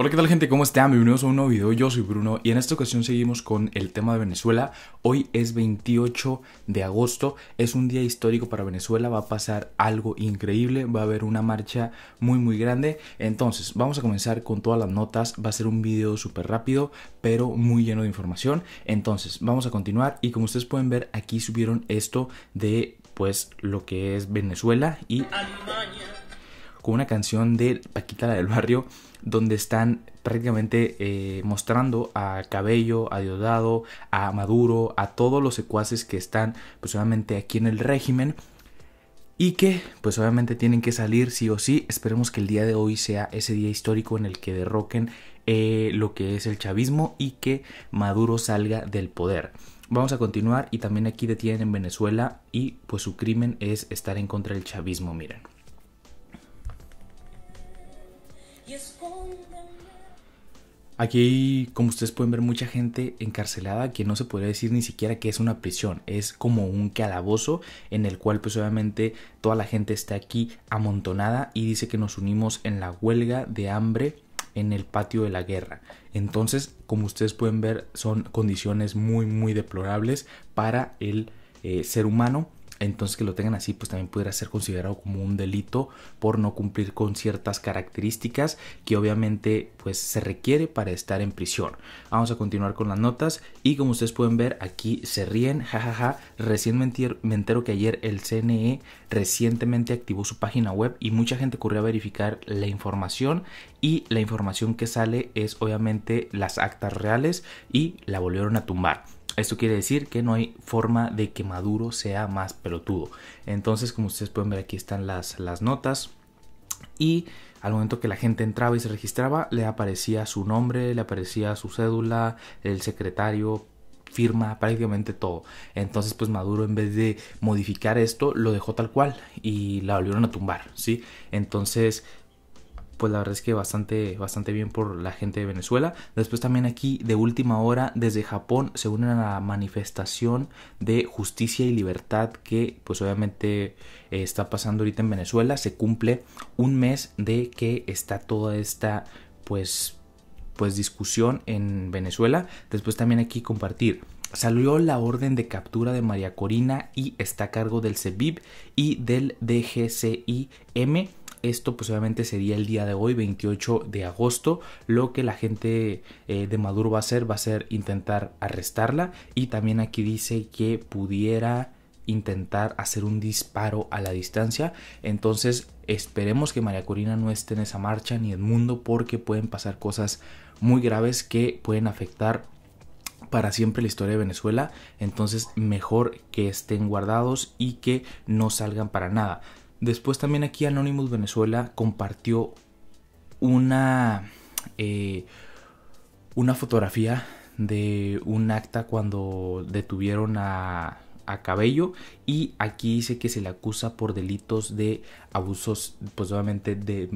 Hola, ¿qué tal gente? ¿Cómo están? Bienvenidos a un nuevo video. Yo soy Bruno y en esta ocasión seguimos con el tema de Venezuela. Hoy es 28 de agosto, es un día histórico para Venezuela, va a pasar algo increíble, va a haber una marcha muy muy grande. Entonces, vamos a comenzar con todas las notas, va a ser un video súper rápido, pero muy lleno de información. Entonces, vamos a continuar y como ustedes pueden ver, aquí subieron esto de pues lo que es Venezuela y con una canción de Paquita la del Barrio donde están prácticamente eh, mostrando a Cabello, a Diodado, a Maduro, a todos los secuaces que están pues obviamente aquí en el régimen y que pues obviamente tienen que salir sí o sí. Esperemos que el día de hoy sea ese día histórico en el que derroquen eh, lo que es el chavismo y que Maduro salga del poder. Vamos a continuar y también aquí detienen en Venezuela y pues su crimen es estar en contra del chavismo, miren. Aquí como ustedes pueden ver, mucha gente encarcelada que no se podría decir ni siquiera que es una prisión, es como un calabozo en el cual pues obviamente toda la gente está aquí amontonada y dice que nos unimos en la huelga de hambre en el patio de la guerra. Entonces, como ustedes pueden ver, son condiciones muy, muy deplorables para el eh, ser humano entonces que lo tengan así pues también pudiera ser considerado como un delito por no cumplir con ciertas características que obviamente pues se requiere para estar en prisión. Vamos a continuar con las notas y como ustedes pueden ver aquí se ríen, jajaja, recién me entero que ayer el CNE recientemente activó su página web y mucha gente corrió a verificar la información y la información que sale es obviamente las actas reales y la volvieron a tumbar. Esto quiere decir que no hay forma de que Maduro sea más pelotudo. Entonces, como ustedes pueden ver, aquí están las, las notas. Y al momento que la gente entraba y se registraba, le aparecía su nombre, le aparecía su cédula, el secretario, firma, prácticamente todo. Entonces, pues Maduro en vez de modificar esto, lo dejó tal cual y la volvieron a tumbar, ¿sí? Entonces, pues la verdad es que bastante, bastante bien por la gente de Venezuela. Después también aquí de última hora desde Japón se unen a la manifestación de justicia y libertad que pues obviamente eh, está pasando ahorita en Venezuela. Se cumple un mes de que está toda esta pues pues discusión en Venezuela. Después también aquí compartir salió la orden de captura de María Corina y está a cargo del CEBIB y del DGCIM. Esto pues obviamente sería el día de hoy, 28 de agosto. Lo que la gente eh, de Maduro va a hacer va a ser intentar arrestarla y también aquí dice que pudiera intentar hacer un disparo a la distancia. Entonces esperemos que María Corina no esté en esa marcha ni en mundo porque pueden pasar cosas muy graves que pueden afectar para siempre la historia de Venezuela, entonces mejor que estén guardados y que no salgan para nada. Después también aquí Anonymous Venezuela compartió una, eh, una fotografía de un acta cuando detuvieron a, a Cabello y aquí dice que se le acusa por delitos de abusos, pues obviamente de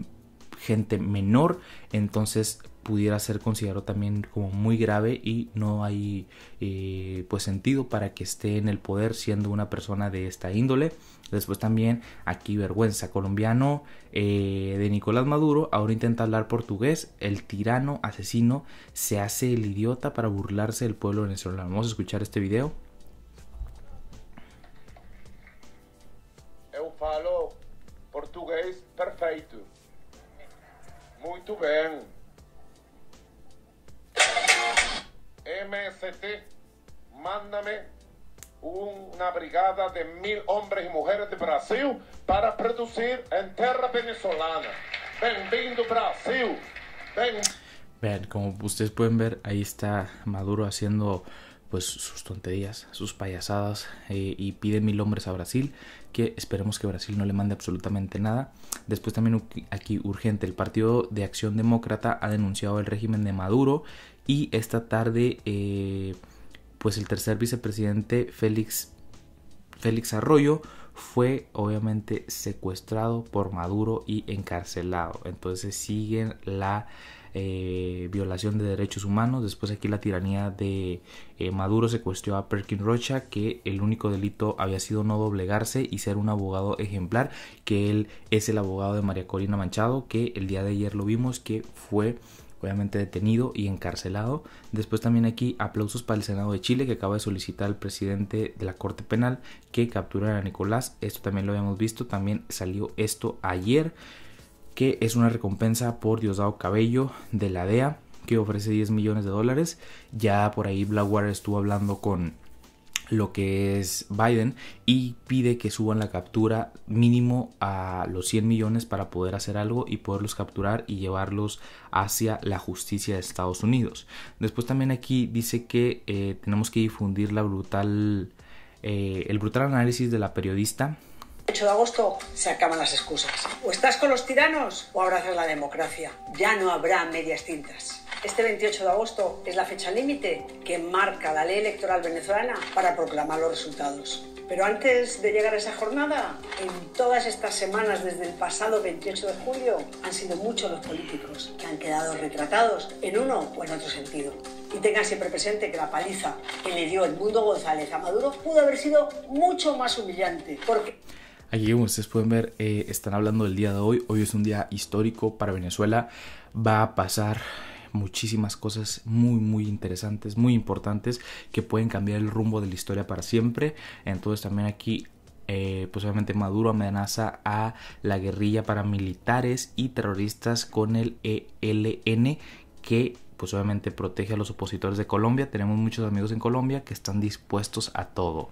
gente menor, entonces pudiera ser considerado también como muy grave y no hay eh, pues sentido para que esté en el poder siendo una persona de esta índole después también aquí vergüenza colombiano eh, de Nicolás Maduro ahora intenta hablar portugués el tirano asesino se hace el idiota para burlarse del pueblo venezolano vamos a escuchar este video Eu falo portugués perfecto muy bien MST, mándame una brigada de mil hombres y mujeres de Brasil para producir en tierra venezolana. bienvenido Brasil. ven como ustedes pueden ver, ahí está Maduro haciendo pues sus tonterías, sus payasadas eh, y pide mil hombres a Brasil, que esperemos que Brasil no le mande absolutamente nada. Después también aquí urgente, el Partido de Acción Demócrata ha denunciado el régimen de Maduro y esta tarde, eh, pues el tercer vicepresidente Félix, Félix Arroyo fue obviamente secuestrado por Maduro y encarcelado. Entonces siguen la eh, violación de derechos humanos. Después aquí la tiranía de eh, Maduro secuestró a Perkin Rocha, que el único delito había sido no doblegarse y ser un abogado ejemplar, que él es el abogado de María Corina Manchado, que el día de ayer lo vimos que fue obviamente detenido y encarcelado. Después también aquí aplausos para el Senado de Chile que acaba de solicitar al presidente de la Corte Penal que capturara a Nicolás. Esto también lo habíamos visto, también salió esto ayer, que es una recompensa por Diosdado Cabello de la DEA que ofrece 10 millones de dólares. Ya por ahí Blackwater estuvo hablando con lo que es Biden y pide que suban la captura mínimo a los 100 millones para poder hacer algo y poderlos capturar y llevarlos hacia la justicia de Estados Unidos. Después también aquí dice que eh, tenemos que difundir la brutal, eh, el brutal análisis de la periodista 8 de agosto se acaban las excusas. O estás con los tiranos o abrazas la democracia. Ya no habrá medias tintas. Este 28 de agosto es la fecha límite que marca la ley electoral venezolana para proclamar los resultados. Pero antes de llegar a esa jornada, en todas estas semanas desde el pasado 28 de julio, han sido muchos los políticos que han quedado retratados en uno o en otro sentido. Y tengan siempre presente que la paliza que le dio el mundo González a Maduro pudo haber sido mucho más humillante. Porque... Aquí, como ustedes pueden ver, eh, están hablando del día de hoy. Hoy es un día histórico para Venezuela. Va a pasar muchísimas cosas muy, muy interesantes, muy importantes que pueden cambiar el rumbo de la historia para siempre. Entonces también aquí eh, pues, obviamente Maduro amenaza a la guerrilla paramilitares y terroristas con el ELN que pues obviamente protege a los opositores de Colombia. Tenemos muchos amigos en Colombia que están dispuestos a todo.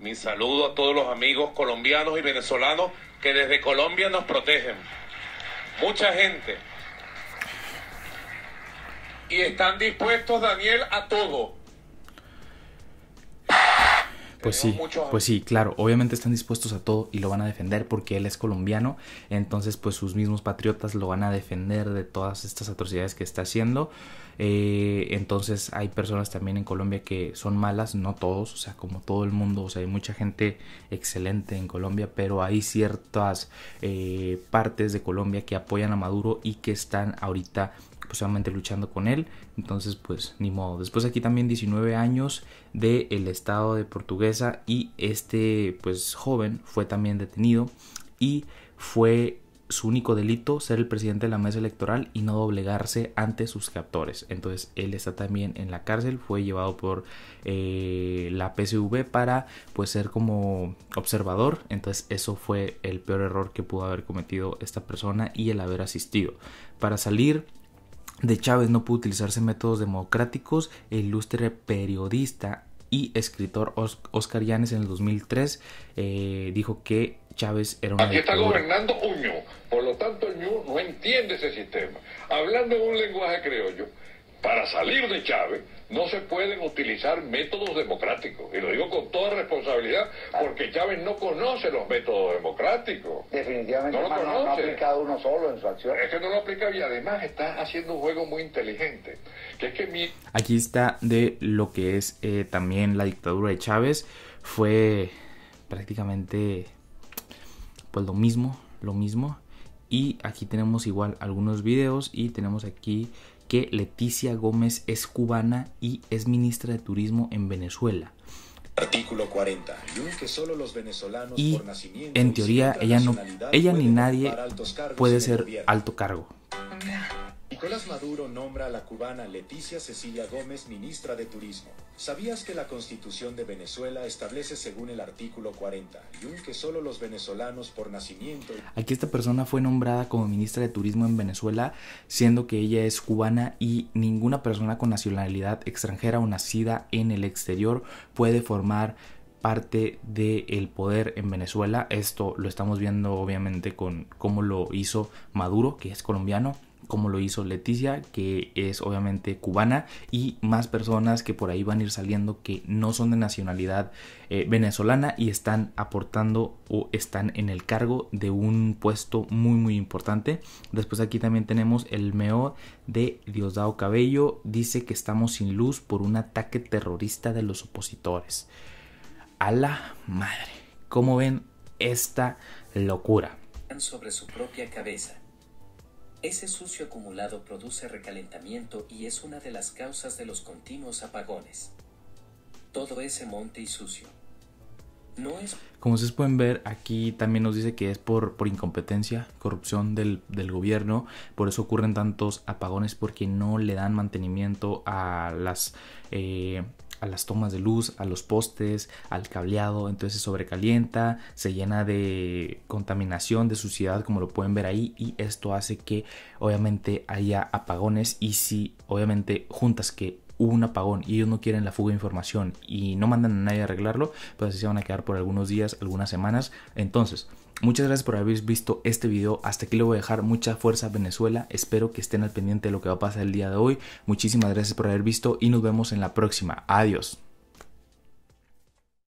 Mi saludo a todos los amigos colombianos y venezolanos que desde Colombia nos protegen. Mucha gente y están dispuestos, Daniel, a todo. Pues sí, pues sí, claro, obviamente están dispuestos a todo y lo van a defender porque él es colombiano, entonces pues sus mismos patriotas lo van a defender de todas estas atrocidades que está haciendo. Eh, entonces hay personas también en Colombia que son malas, no todos, o sea, como todo el mundo, o sea, hay mucha gente excelente en Colombia, pero hay ciertas eh, partes de Colombia que apoyan a Maduro y que están ahorita pues luchando con él. Entonces, pues ni modo. Después aquí también 19 años del el estado de Portuguesa y este pues joven fue también detenido y fue su único delito ser el presidente de la mesa electoral y no doblegarse ante sus captores. Entonces él está también en la cárcel, fue llevado por eh, la PSV para pues ser como observador. Entonces eso fue el peor error que pudo haber cometido esta persona y el haber asistido. Para salir de Chávez no pudo utilizarse métodos democráticos, el ilustre periodista y escritor Oscar Llanes en el 2003 eh, dijo que Chávez era una Aquí está gobernando un por lo tanto el ñu no entiende ese sistema. Hablando en un lenguaje yo para salir de Chávez, no se pueden utilizar métodos democráticos. Y lo digo con toda responsabilidad, porque Chávez no conoce los métodos democráticos. Definitivamente, no lo conoce. No, aplica uno solo en su acción. Es que no lo aplica y además está haciendo un juego muy inteligente. Que que Aquí está de lo que es eh, también la dictadura de Chávez. Fue prácticamente pues lo mismo, lo mismo. Y aquí tenemos igual algunos videos y tenemos aquí Leticia Gómez es cubana y es ministra de Turismo en Venezuela. Artículo 40. Que solo los venezolanos y por nacimiento en teoría ella no, ella ni nadie puede ser alto cargo. Nicolás Maduro nombra a la cubana Leticia Cecilia Gómez ministra de Turismo. ¿Sabías que la Constitución de Venezuela establece según el artículo 41 que solo los venezolanos por nacimiento... Aquí esta persona fue nombrada como ministra de Turismo en Venezuela, siendo que ella es cubana y ninguna persona con nacionalidad extranjera o nacida en el exterior puede formar parte del poder en Venezuela. Esto lo estamos viendo obviamente con cómo lo hizo Maduro, que es colombiano, como lo hizo Leticia, que es obviamente cubana, y más personas que por ahí van a ir saliendo que no son de nacionalidad eh, venezolana y están aportando o están en el cargo de un puesto muy muy importante. Después aquí también tenemos el MEO de Diosdado Cabello, dice que estamos sin luz por un ataque terrorista de los opositores. A la madre, ¿cómo ven esta locura? Sobre su propia cabeza ese sucio acumulado produce recalentamiento y es una de las causas de los continuos apagones. Todo ese monte y sucio. No es... Como ustedes pueden ver, aquí también nos dice que es por, por incompetencia, corrupción del, gobierno, por eso ocurren tantos apagones porque no le dan mantenimiento a las... Eh, a las tomas de luz, a los postes, al cableado, entonces se sobrecalienta, se llena de contaminación, de suciedad, como lo pueden ver ahí, y esto hace que obviamente haya apagones y si obviamente juntas que hubo un apagón y ellos no quieren la fuga de información y no mandan a nadie a arreglarlo, pues así se van a quedar por algunos días, algunas semanas, entonces... Muchas gracias por haber visto este video. Hasta aquí le voy a dejar mucha fuerza a Venezuela. Espero que estén al pendiente de lo que va a pasar el día de hoy. Muchísimas gracias por haber visto y nos vemos en la próxima. Adiós.